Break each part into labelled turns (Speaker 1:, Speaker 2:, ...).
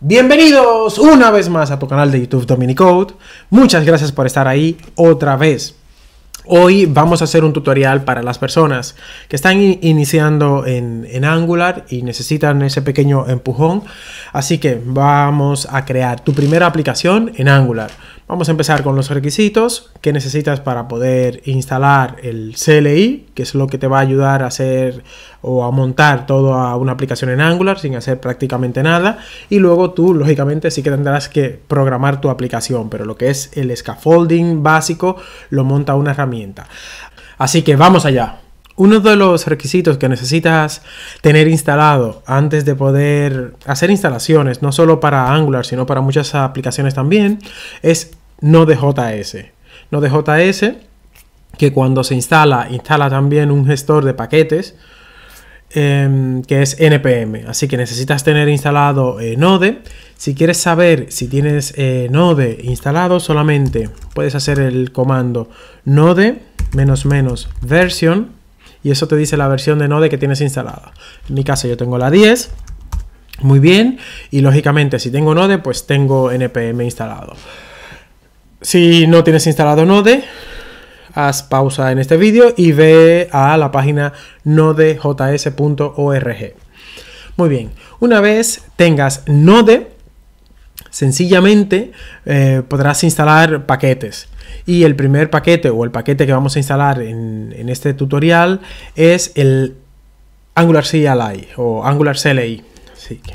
Speaker 1: Bienvenidos una vez más a tu canal de YouTube Dominicode. Muchas gracias por estar ahí otra vez. Hoy vamos a hacer un tutorial para las personas que están iniciando en, Angular y necesitan ese pequeño empujón. Así que vamos a crear tu primera aplicación en Angular. Vamos a empezar con los requisitos que necesitas para poder instalar el CLI, que es lo que te va a ayudar a hacer o a montar a una aplicación en Angular sin hacer prácticamente nada. Y luego tú, lógicamente, sí que tendrás que programar tu aplicación, pero lo que es el scaffolding básico lo monta una herramienta. Así que vamos allá. Uno de los requisitos que necesitas tener instalado antes de poder hacer instalaciones, no solo para Angular, sino para muchas aplicaciones también, es no de JS. No JS, que cuando se instala, instala también un gestor de paquetes, em, que es NPM. Así que necesitas tener instalado eh, Node. Si quieres saber si tienes eh, Node instalado, solamente puedes hacer el comando Node menos menos version y eso te dice la versión de Node que tienes instalada. En mi caso yo tengo la 10. Muy bien, y lógicamente si tengo Node, pues tengo NPM instalado. Si no tienes instalado Node, haz pausa en este vídeo y ve a la página nodejs.org. Muy bien, una vez tengas Node, sencillamente eh, podrás instalar paquetes. Y el primer paquete o el paquete que vamos a instalar en, este tutorial es el Angular CLI o Angular CLI.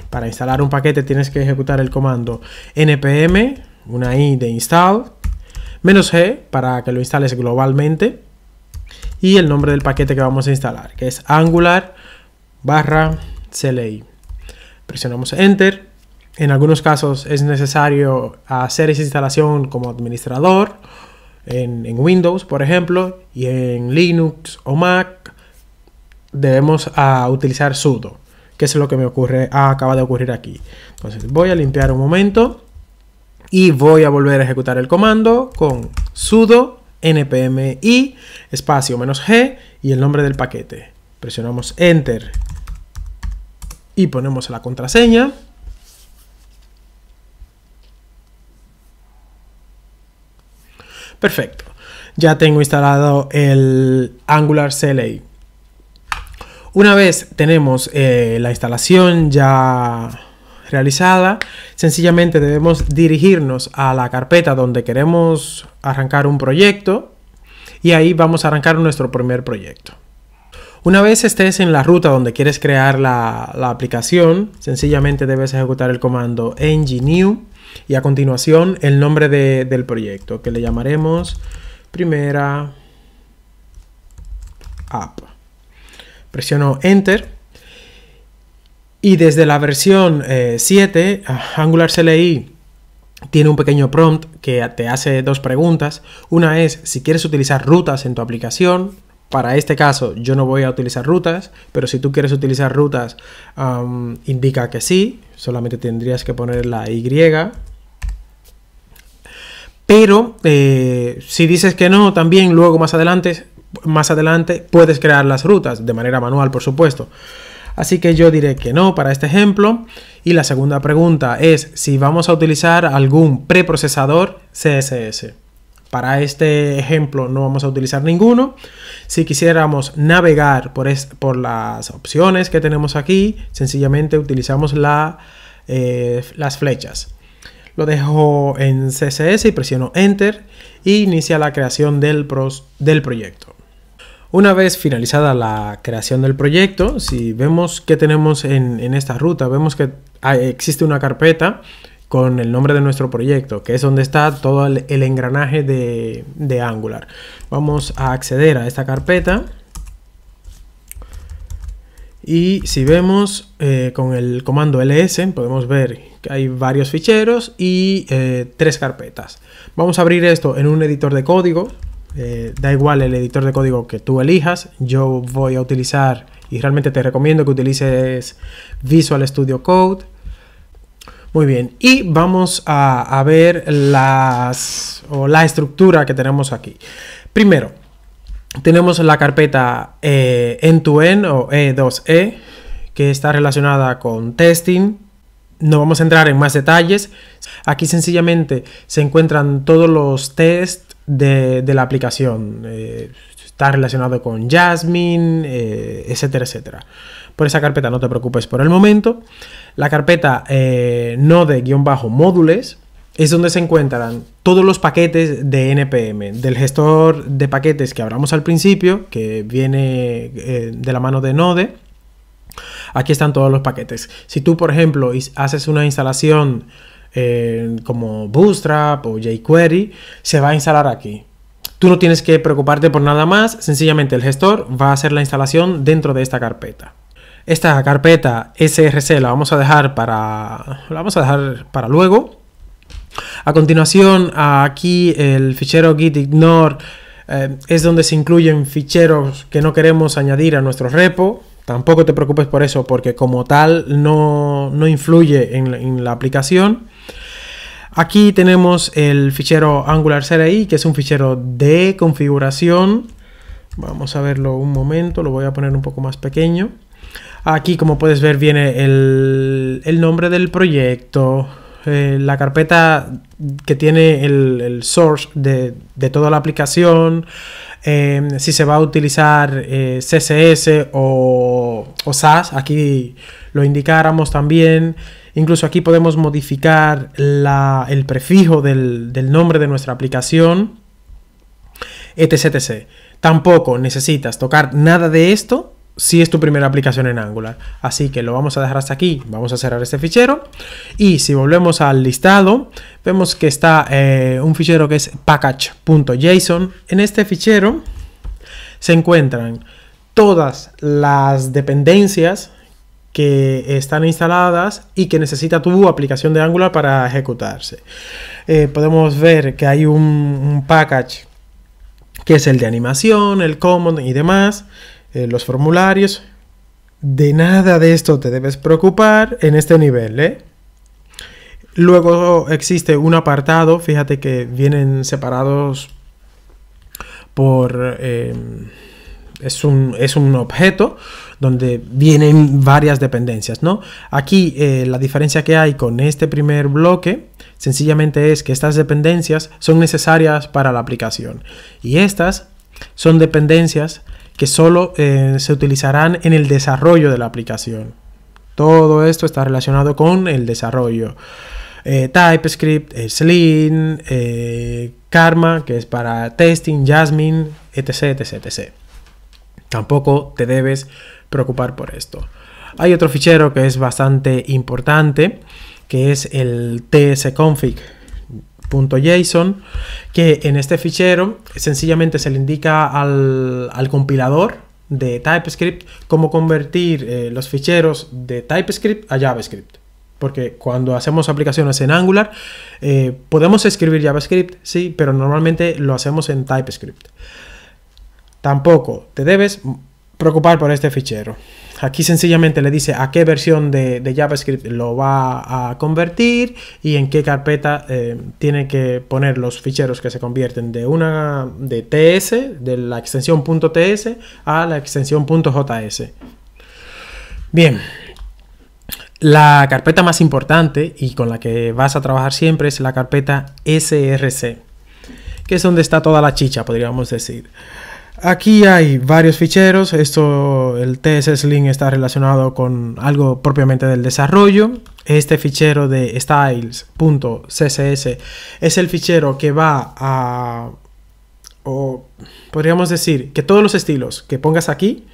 Speaker 1: para instalar un paquete tienes que ejecutar el comando npm, una i de install, menos G para que lo instales globalmente y el nombre del paquete que vamos a instalar, que es angular barra CLI. Presionamos Enter. En algunos casos es necesario hacer esa instalación como administrador en, Windows, por ejemplo, y en Linux o Mac debemos ah, utilizar sudo, que es lo que me ocurre, ah, acaba de ocurrir aquí. Entonces voy a limpiar un momento y voy a volver a ejecutar el comando con sudo i espacio menos g y el nombre del paquete. Presionamos enter y ponemos la contraseña. Perfecto. Ya tengo instalado el Angular CLI. Una vez tenemos eh, la instalación ya realizada. Sencillamente debemos dirigirnos a la carpeta donde queremos arrancar un proyecto y ahí vamos a arrancar nuestro primer proyecto. Una vez estés en la ruta donde quieres crear la, aplicación, sencillamente debes ejecutar el comando ng-new y a continuación el nombre del proyecto que le llamaremos primera app. Presiono enter y desde la versión 7, eh, Angular CLI tiene un pequeño prompt que te hace dos preguntas. Una es si quieres utilizar rutas en tu aplicación. Para este caso yo no voy a utilizar rutas, pero si tú quieres utilizar rutas, indica que sí. Solamente tendrías que poner la Y pero eh, si dices que no, también luego más adelante, más adelante puedes crear las rutas de manera manual, por supuesto. Así que yo diré que no para este ejemplo. Y la segunda pregunta es si vamos a utilizar algún preprocesador CSS. Para este ejemplo no vamos a utilizar ninguno. Si quisiéramos navegar por, por las opciones que tenemos aquí, sencillamente utilizamos la, eh, las flechas. Lo dejo en CSS y presiono Enter e inicia la creación del, del proyecto. Una vez finalizada la creación del proyecto, si vemos que tenemos en, esta ruta, vemos que existe una carpeta con el nombre de nuestro proyecto, que es donde está todo el, engranaje de, Angular. Vamos a acceder a esta carpeta. Y si vemos eh, con el comando ls, podemos ver que hay varios ficheros y eh, tres carpetas. Vamos a abrir esto en un editor de código. Eh, da igual el editor de código que tú elijas, yo voy a utilizar y realmente te recomiendo que utilices Visual Studio Code. Muy bien, y vamos a, ver las, o la estructura que tenemos aquí. Primero, tenemos la carpeta eh, end to o E2E e, que está relacionada con testing. No vamos a entrar en más detalles. Aquí sencillamente se encuentran todos los tests de, la aplicación. Eh, está relacionado con Jasmine, eh, etcétera, etcétera. Por esa carpeta no te preocupes por el momento. La carpeta eh, guión node-módules es donde se encuentran todos los paquetes de NPM, del gestor de paquetes que hablamos al principio, que viene de la mano de Node. Aquí están todos los paquetes. Si tú, por ejemplo, haces una instalación eh, como Bootstrap o jQuery, se va a instalar aquí. Tú no tienes que preocuparte por nada más, sencillamente el gestor va a hacer la instalación dentro de esta carpeta. Esta carpeta src la vamos a dejar para, vamos a dejar para luego. A continuación, aquí el fichero gitignore eh, es donde se incluyen ficheros que no queremos añadir a nuestro repo. Tampoco te preocupes por eso porque como tal no, influye en la aplicación. Aquí tenemos el fichero Angular CRI, que es un fichero de configuración. Vamos a verlo un momento, lo voy a poner un poco más pequeño. Aquí, como puedes ver, viene el, nombre del proyecto, eh, la carpeta que tiene el, source de, toda la aplicación, eh, si se va a utilizar eh, CSS o, o SAS. Aquí lo indicáramos también. Incluso aquí podemos modificar el prefijo del, nombre de nuestra aplicación, etc, Tampoco necesitas tocar nada de esto si es tu primera aplicación en Angular. Así que lo vamos a dejar hasta aquí. Vamos a cerrar este fichero. Y si volvemos al listado, vemos que está eh, un fichero que es package.json. En este fichero se encuentran todas las dependencias que están instaladas y que necesita tu aplicación de Angular para ejecutarse. Eh, podemos ver que hay un, package que es el de animación, el common y demás, eh, los formularios. De nada de esto te debes preocupar en este nivel, ¿eh? Luego existe un apartado, fíjate que vienen separados por... es, un, es un objeto donde vienen varias dependencias, ¿no? Aquí eh, la diferencia que hay con este primer bloque sencillamente es que estas dependencias son necesarias para la aplicación y estas son dependencias que solo eh, se utilizarán en el desarrollo de la aplicación. Todo esto está relacionado con el desarrollo. Eh, TypeScript, Slim, Karma, que es para testing, Jasmine, etc, etc, etc. Tampoco te debes preocupar por esto. Hay otro fichero que es bastante importante, que es el tsconfig.json, que en este fichero sencillamente se le indica al, compilador de TypeScript cómo convertir eh, los ficheros de TypeScript a JavaScript. Porque cuando hacemos aplicaciones en Angular, eh, podemos escribir JavaScript, sí, pero normalmente lo hacemos en TypeScript. Tampoco te debes preocupar por este fichero. Aquí sencillamente le dice a qué versión de, JavaScript lo va a convertir y en qué carpeta eh, tiene que poner los ficheros que se convierten de una de TS, de la extensión .ts a la extensión .js. Bien, la carpeta más importante y con la que vas a trabajar siempre es la carpeta src, que es donde está toda la chicha, podríamos decir. Aquí hay varios ficheros, esto el tss link está relacionado con algo propiamente del desarrollo. Este fichero de styles.css es el fichero que va a o podríamos decir que todos los estilos que pongas aquí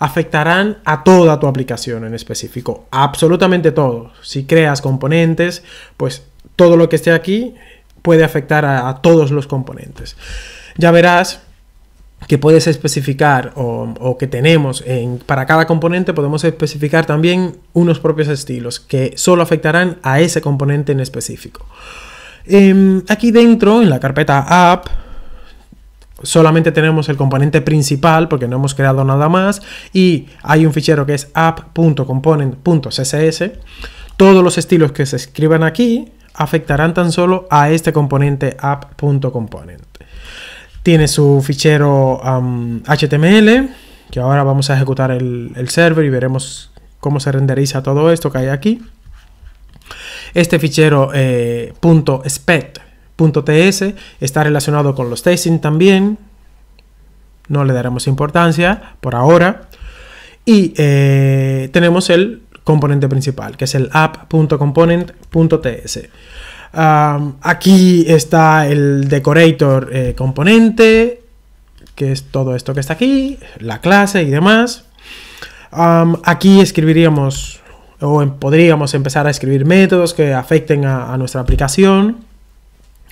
Speaker 1: afectarán a toda tu aplicación en específico, absolutamente todo. Si creas componentes, pues todo lo que esté aquí puede afectar a todos los componentes. Ya verás que puedes especificar o, que tenemos en, para cada componente, podemos especificar también unos propios estilos que solo afectarán a ese componente en específico. Em, aquí dentro, en la carpeta app, solamente tenemos el componente principal porque no hemos creado nada más y hay un fichero que es app.component.css. Todos los estilos que se escriban aquí afectarán tan solo a este componente app.component. Tiene su fichero um, HTML, que ahora vamos a ejecutar el, server y veremos cómo se renderiza todo esto que hay aquí. Este fichero eh, .spec.ts está relacionado con los testing también. No le daremos importancia por ahora. Y eh, tenemos el componente principal, que es el app.component.ts aquí está el decorator eh, componente, que es todo esto que está aquí, la clase y demás. aquí escribiríamos o em, podríamos empezar a escribir métodos que afecten a, nuestra aplicación.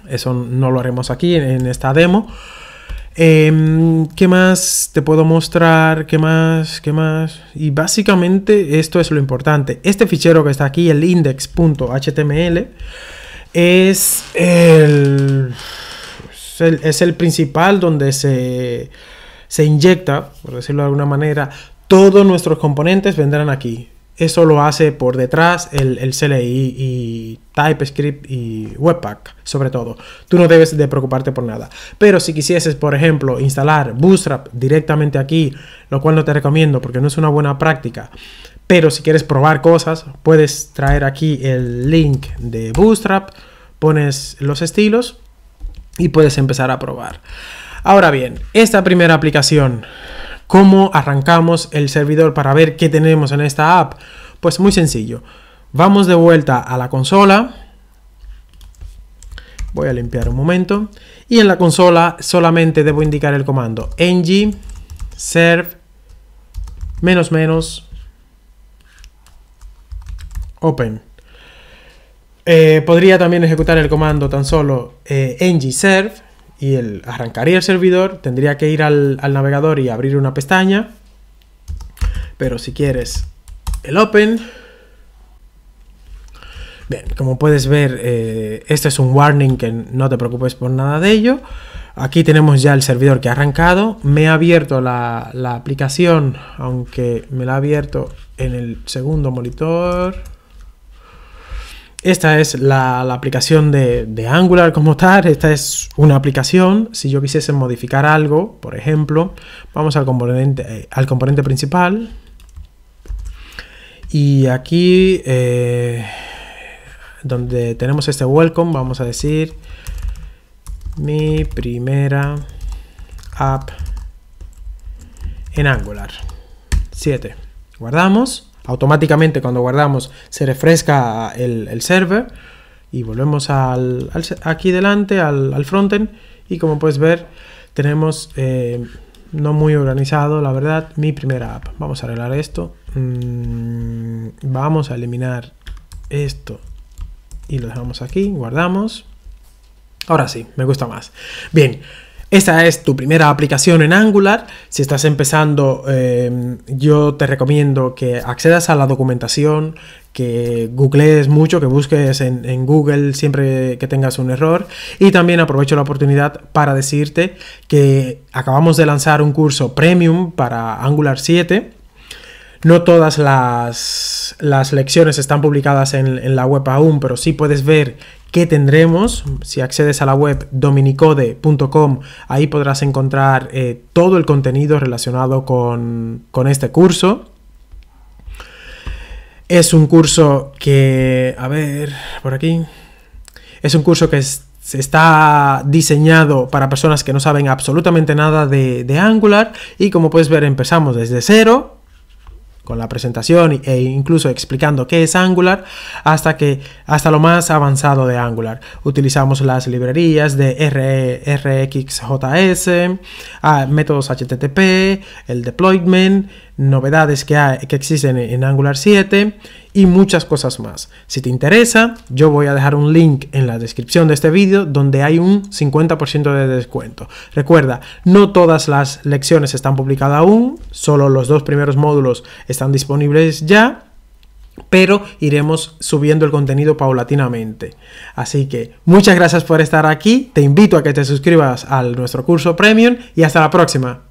Speaker 1: Eso no lo haremos aquí en, esta demo. Em, ¿Qué más te puedo mostrar? ¿Qué más? ¿Qué más? Y básicamente esto es lo importante. Este fichero que está aquí, el index.html, es el, es el, principal donde se, se inyecta, por decirlo de alguna manera, todos nuestros componentes vendrán aquí. Eso lo hace por detrás el, el, CLI y TypeScript y Webpack, sobre todo. Tú no debes de preocuparte por nada. Pero si quisieses, por ejemplo, instalar Bootstrap directamente aquí, lo cual no te recomiendo porque no es una buena práctica, pero si quieres probar cosas, puedes traer aquí el link de Bootstrap, pones los estilos y puedes empezar a probar. Ahora bien, esta primera aplicación, ¿cómo arrancamos el servidor para ver qué tenemos en esta app? Pues muy sencillo. Vamos de vuelta a la consola. Voy a limpiar un momento. Y en la consola solamente debo indicar el comando ng serve menos menos open. Eh, podría también ejecutar el comando tan solo eh, ng-serve y el, arrancaría el servidor. Tendría que ir al, navegador y abrir una pestaña. Pero si quieres el open. Bien, como puedes ver, eh, este es un warning que no te preocupes por nada de ello. Aquí tenemos ya el servidor que ha arrancado. Me ha abierto la aplicación, aunque me la ha abierto en el segundo monitor. Esta es la, aplicación de, Angular como tal. Esta es una aplicación. Si yo quisiese modificar algo, por ejemplo, vamos al componente, eh, principal. Y aquí, eh, donde tenemos este welcome, vamos a decir mi primera app en Angular 7. Guardamos automáticamente cuando guardamos se refresca el, server y volvemos al, aquí delante al, frontend y como puedes ver tenemos eh, no muy organizado la verdad mi primera app vamos a arreglar esto mm, vamos a eliminar esto y lo dejamos aquí guardamos ahora sí me gusta más bien esta es tu primera aplicación en Angular. Si estás empezando, em, yo te recomiendo que accedas a la documentación, que googlees mucho, que busques en, Google siempre que tengas un error. Y también aprovecho la oportunidad para decirte que acabamos de lanzar un curso premium para Angular 7. No todas las, lecciones están publicadas en la web aún, pero sí puedes ver que tendremos. Si accedes a la web dominicode.com, ahí podrás encontrar eh, todo el contenido relacionado con, este curso. Es un curso que, a ver, por aquí. Es un curso que está diseñado para personas que no saben absolutamente nada de, de Angular y como puedes ver empezamos desde cero con la presentación e incluso explicando qué es Angular hasta que hasta lo más avanzado de Angular. Utilizamos las librerías de RxJS, e ah, métodos HTTP, el deployment, novedades que, hay, que existen en Angular 7 y muchas cosas más. Si te interesa, yo voy a dejar un link en la descripción de este vídeo donde hay un 50% de descuento. Recuerda, no todas las lecciones están publicadas aún, solo los dos primeros módulos están disponibles ya pero iremos subiendo el contenido paulatinamente. Así que muchas gracias por estar aquí, te invito a que te suscribas a nuestro curso Premium y hasta la próxima.